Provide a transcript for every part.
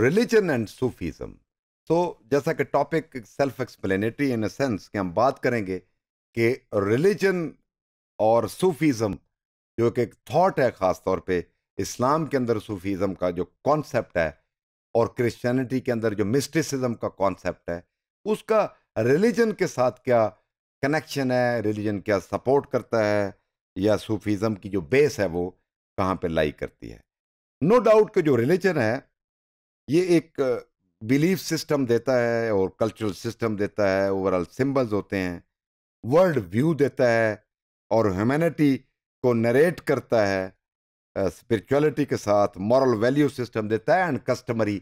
religion and Sufism so जैसा कि topic self explanatory in a sense कि हम बात करेंगे कि रिलीजन और सूफीज़म जो कि एक थाट है ख़ास तौर पे इस्लाम के अंदर सूफीज़म का जो कॉन्सेप्ट है और क्रिश्चियनिटी के अंदर जो मिस्टिसिज्म का कॉन्सेप्ट है उसका रिलीजन के साथ क्या कनेक्शन है रिलीजन क्या सपोर्ट करता है या सूफीज़म की जो बेस है वो कहाँ पे लाई करती है नो no डाउट कि जो रिलीजन है ये एक बिलीफ सिस्टम देता है और कल्चरल सिस्टम देता है ओवरऑल सिंबल्स होते हैं वर्ल्ड व्यू देता है और ह्यूमैनिटी को नरेट करता है स्पिरिचुअलिटी के साथ मॉरल वैल्यू सिस्टम देता है एंड कस्टमरी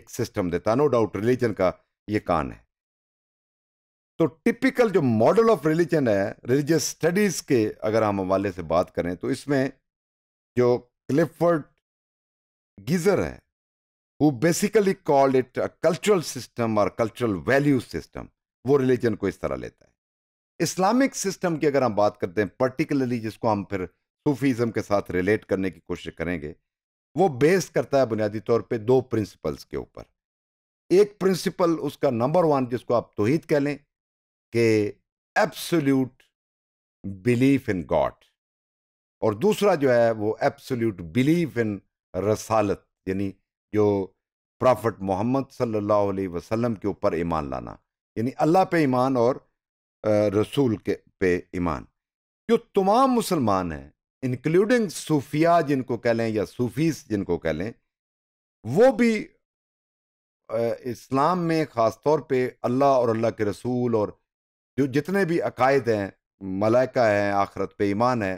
एक सिस्टम देता है नो डाउट रिलीजन का ये कान है तो टिपिकल जो मॉडल ऑफ रिलीजन है रिलीजियस स्टडीज़ के अगर हम हवाले से बात करें तो इसमें जो क्लिफर्ड गीज़र है who basically called it a cultural system or cultural value system वो रिलीजन को इस तरह लेता है इस्लामिक सिस्टम की अगर हम बात करते हैं पर्टिकुलरली जिसको हम फिर सूफीज़म के साथ रिलेट करने की कोशिश करेंगे वो बेस करता है बुनियादी तौर पे दो प्रिंसिपल्स के ऊपर एक प्रिंसिपल उसका नंबर वन जिसको आप तोहीद कह लें कि एब्सोल्यूट बिलीफ इन गॉड और दूसरा जो है वो एब्सोल्यूट बिलीफ इन रसालत यानी जो प्रॉफट मोहम्मद सल्लल्लाहु अलैहि वसल्लम के ऊपर ईमान लाना यानी अल्लाह पे ईमान और रसूल के पे ईमान जो तमाम मुसलमान हैं इंक्लूडिंग सूफिया जिनको कह लें या सूफीस जिनको कह लें वो भी इस्लाम में ख़ास तौर पे अल्लाह और अल्लाह के रसूल और जो जितने भी अकायद हैं मलाइका हैं आखरत पे ईमान है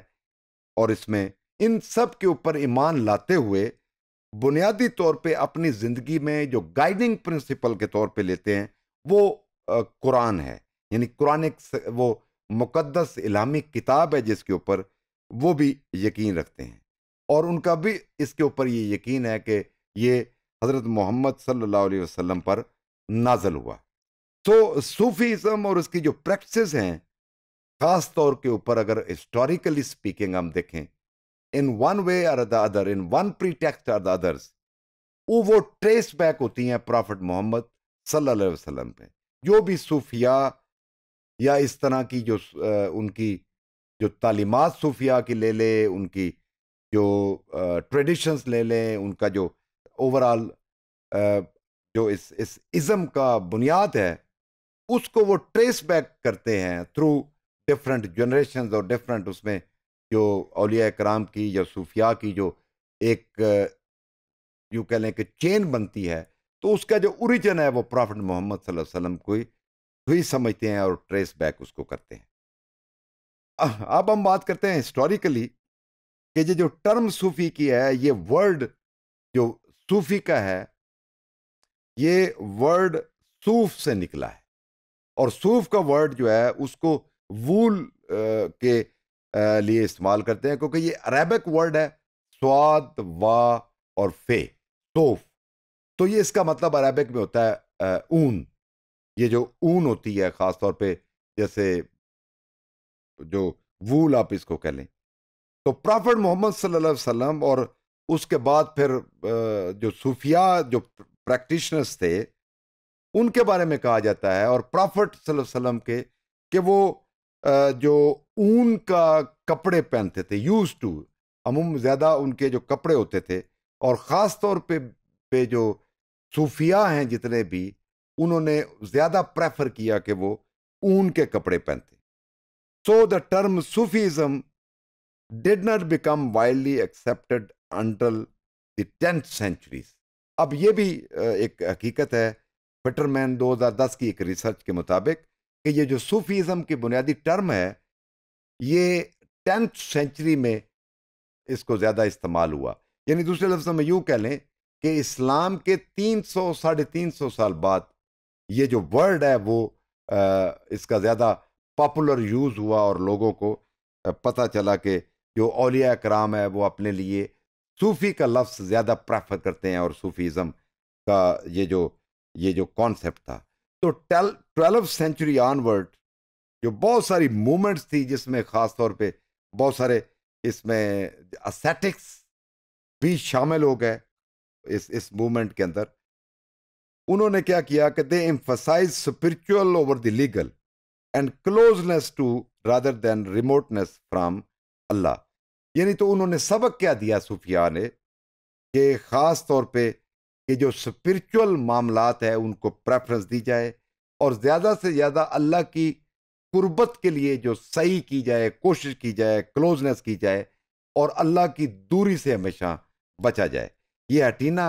और इसमें इन सब के ऊपर ईमान लाते हुए बुनियादी तौर पे अपनी ज़िंदगी में जो गाइडिंग प्रिंसिपल के तौर पे लेते हैं वो कुरान है यानी कुरान एक वो मुकद्दस इलामी किताब है जिसके ऊपर वो भी यकीन रखते हैं और उनका भी इसके ऊपर ये यकीन है कि ये हज़रत मोहम्मद सल्लल्लाहु अलैहि वसल्लम पर नाजल हुआ तो सूफीज़म और उसकी जो प्रैक्टिस हैं ख़ास तौर के ऊपर अगर हिस्टोरिकली स्पीकिंग हम देखें in one way or the other in one pretext or the others वो वो ट्रेस बैक होती हैं प्रॉफिट मोहम्मद सल्लल्लाहु वसल्लम पे जो भी सूफिया या इस तरह की जो आ, उनकी जो तालीमत सूफिया की ले ले उनकी जो ट्रेडिशंस ले लें उनका जो ओवरऑल जो इस इस इज़म का बुनियाद है उसको वो ट्रेस बैक करते हैं थ्रू डिफरेंट जनरेशन और डिफरेंट उसमें जो अलिया कराम की या सूफिया की जो एक यूँ कह लें कि चेन बनती है तो उसका जो ओरिजिन है वो प्रॉफिट मोहम्मद वसल्लम को ही समझते हैं और ट्रेस बैक उसको करते हैं अब हम बात करते हैं हिस्टोरिकली कि ये जो टर्म सूफ़ी की है ये वर्ड जो सूफ़ी का है ये वर्ड सूफ से निकला है और सूफ का वर्ड जो है उसको वूल के लिए इस्तेमाल करते हैं क्योंकि ये अरेबिक वर्ड है स्वाद वा और फे सोफ तो ये इसका मतलब अरेबिक में होता है ऊन ये जो ऊन होती है ख़ास तौर पे जैसे जो वूल आप इसको कह लें तो प्रॉफिट मोहम्मद सल्लल्लाहु अलैहि वसल्लम और उसके बाद फिर जो सूफिया जो प्रैक्टिशनर्स थे उनके बारे में कहा जाता है और प्रॉफिट वसल्लम के कि वो जो ऊन का कपड़े पहनते थे यूज टू अमूम ज़्यादा उनके जो कपड़े होते थे और ख़ास तौर पे पे जो सूफिया हैं जितने भी उन्होंने ज़्यादा प्रेफर किया कि वो ऊन के कपड़े पहनते so the term Sufism did not become widely accepted until the tenth centuries अब ये भी एक हकीकत है फिटरमैन 2010 की एक रिसर्च के मुताबिक कि ये जो सूफीज़म की बुनियादी टर्म है ये टेंथ सेंचुरी में इसको ज़्यादा इस्तेमाल हुआ यानी दूसरे लफ्ज़ों में यूँ कह लें कि इस्लाम के तीन सौ साढ़े तीन सौ साल बाद ये जो वर्ड है वो आ, इसका ज़्यादा पॉपुलर यूज़ हुआ और लोगों को पता चला कि जो अलिया कराम है वो अपने लिए सूफ़ी का लफ्ज़ ज़्यादा प्रेफर करते हैं और सूफ़ीज़म का ये जो ये जो कॉन्सेप्ट था तो ट्वेल्व सेंचुरी ऑनवर्ड जो बहुत सारी मूवमेंट्स थी जिसमें ख़ास तौर पे बहुत सारे इसमें असेटिक्स भी शामिल हो गए इस इस मूवमेंट के अंदर उन्होंने क्या किया कि they emphasise spiritual over the legal and closeness to rather than remoteness from Allah यानी तो उन्होंने सबक क्या दिया सूफिया ने कि ख़ास तौर पर कि जो स्पिरिचुअल मामलात है उनको प्रेफरेंस दी जाए और ज़्यादा से ज़्यादा अल्लाह की कुर्बत के लिए जो सही की जाए कोशिश की जाए क्लोजनेस की जाए और अल्लाह की दूरी से हमेशा बचा जाए ये अटीना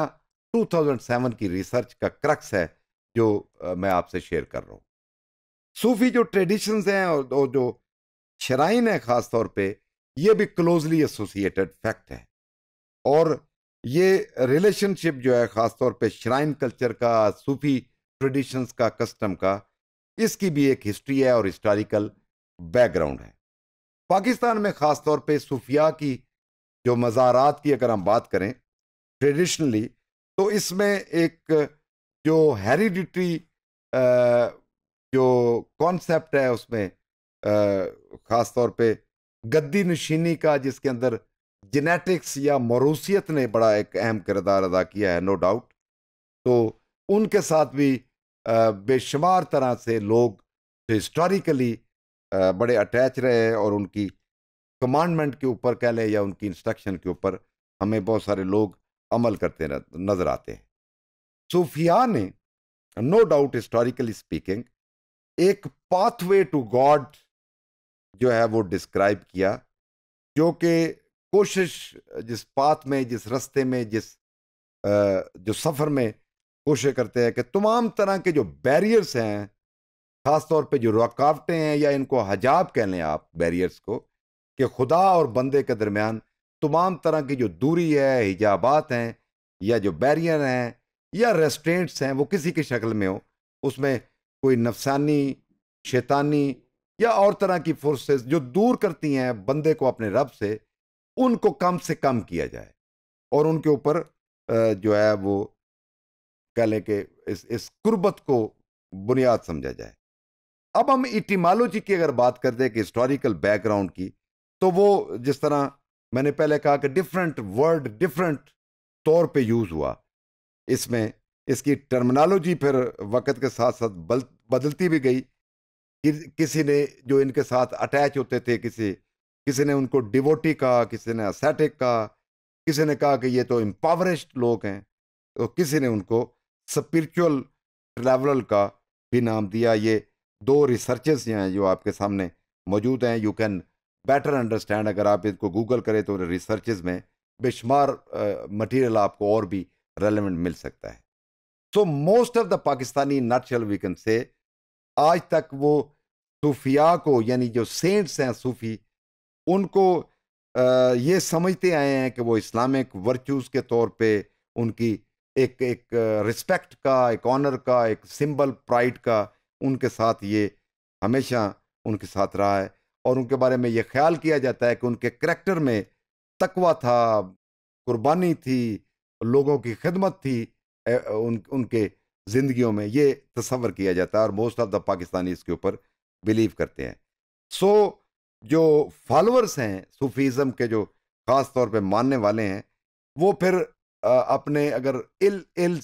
2007 की रिसर्च का क्रक्स है जो मैं आपसे शेयर कर रहा हूँ सूफी जो ट्रेडिशंस हैं और जो शराइन है ख़ास तौर पे ये भी क्लोजली एसोसिएटेड फैक्ट है और ये रिलेशनशिप जो है ख़ासतौर पे श्राइन कल्चर का सूफी ट्रेडिशंस का कस्टम का इसकी भी एक हिस्ट्री है और हिस्टोरिकल बैकग्राउंड है पाकिस्तान में ख़ास तौर पर सूफिया की जो मज़ारात की अगर हम बात करें ट्रेडिशनली तो इसमें एक जो हेरिडिटरी जो कॉन्सेप्ट है उसमें ख़ास तौर पर गद्दी नशीनी का जिसके अंदर जेनेटिक्स या मरूसीत ने बड़ा एक अहम किरदार अदा किया है नो डाउट तो उनके साथ भी बेशुमार तरह से लोग हिस्टोरिकली बड़े अटैच रहे हैं और उनकी कमांडमेंट के ऊपर कह लें या उनकी इंस्ट्रक्शन के ऊपर हमें बहुत सारे लोग अमल करते नज़र आते हैं सूफिया ने नो डाउट हिस्टोरिकली स्पीकिंग एक पाथवे टू गॉड जो है वो डिस्क्राइब किया जो कि कोशिश जिस पात में जिस रस्ते में जिस जो सफ़र में कोशिश करते हैं कि तमाम तरह के जो बैरियर्स हैं ख़ास तौर पे जो रुकावटें हैं या इनको हजाब कह लें आप बैरियर्स को कि खुदा और बंदे के दरमियान तमाम तरह की जो दूरी है हिजाबात हैं या जो बैरियर हैं या रेस्टोरेंट्स हैं वो किसी की शक्ल में हो उसमें कोई नफसानी शैतानी या और तरह की फोर्सेस जो दूर करती हैं बंदे को अपने रब से उनको कम से कम किया जाए और उनके ऊपर जो है वो कह लें कि इस इस कुर्बत को बुनियाद समझा जाए अब हम इटिमालोजी की अगर बात करते हैं कि हिस्टोरिकल बैकग्राउंड की तो वो जिस तरह मैंने पहले कहा कि डिफरेंट वर्ड डिफरेंट तौर पे यूज़ हुआ इसमें इसकी टर्मिनोलॉजी फिर वक्त के साथ साथ बदलती भी गई कि, किसी ने जो इनके साथ अटैच होते थे किसी किसी ने उनको डिवोटी कहा किसी ने असैटिक कहा किसी ने कहा कि ये तो एम्पावरिस्ट लोग हैं तो किसी ने उनको स्पिरिचुअल ट्रेवल का भी नाम दिया ये दो रिसर्चेस हैं जो आपके सामने मौजूद हैं यू कैन बेटर अंडरस्टैंड अगर आप इनको गूगल करें तो रिसर्च में बेशुमार मटेरियल आपको और भी रेलिवेंट मिल सकता है so most of the Pakistani nutshell we say आज तक वो सूफिया को यानी जो सेंट्स हैं सूफी उनको ये समझते आए हैं कि वो इस्लामिक वर्चूज़ के तौर पे उनकी एक एक रिस्पेक्ट का एक ऑनर का एक सिंबल प्राइड का उनके साथ ये हमेशा उनके साथ रहा है और उनके बारे में ये ख्याल किया जाता है कि उनके करेक्टर में तकवा था कुर्बानी थी लोगों की खिदमत थी उन उनके ज़िंदगियों में ये तस्वर किया जाता है और मोस्ट ऑफ द पाकिस्तानी इसके ऊपर बिलीव करते हैं सो so, जो फॉलोअर्स हैं सूफीज़म के जो ख़ास तौर पे मानने वाले हैं वो फिर अपने अगर इल इल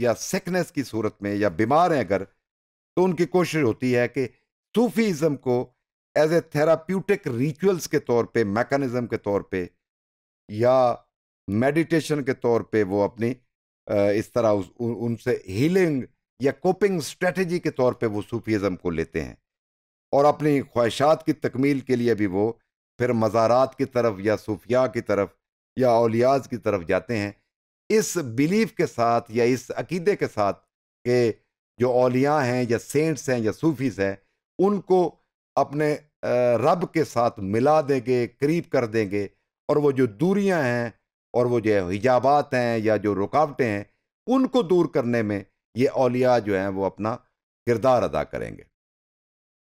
या सिकनेस की सूरत में या बीमार हैं अगर तो उनकी कोशिश होती है कि सूफीज़म को एज ए थेराप्यूटिक रिचुअल्स के तौर पे मैकेनिज़्म के तौर पे या मेडिटेशन के तौर पे वो अपनी इस तरह उनसे हीलिंग या कोपिंग स्ट्रेटजी के तौर पे वो सूफीज़म को लेते हैं और अपनी ख्वाहिशात की तकमील के लिए भी वो फिर मज़ारात की तरफ या सूफिया की तरफ या अलियाज की तरफ जाते हैं इस बिलीफ के साथ या इस अकीदे के साथ के जो अलिया हैं या सेंट्स हैं या सूफीज हैं उनको अपने रब के साथ मिला देंगे करीब कर देंगे और वो जो दूरियां हैं और वो जो हिजाबात हैं या जो रुकावटें हैं उनको दूर करने में ये अलिया जो हैं वो अपना किरदार अदा करेंगे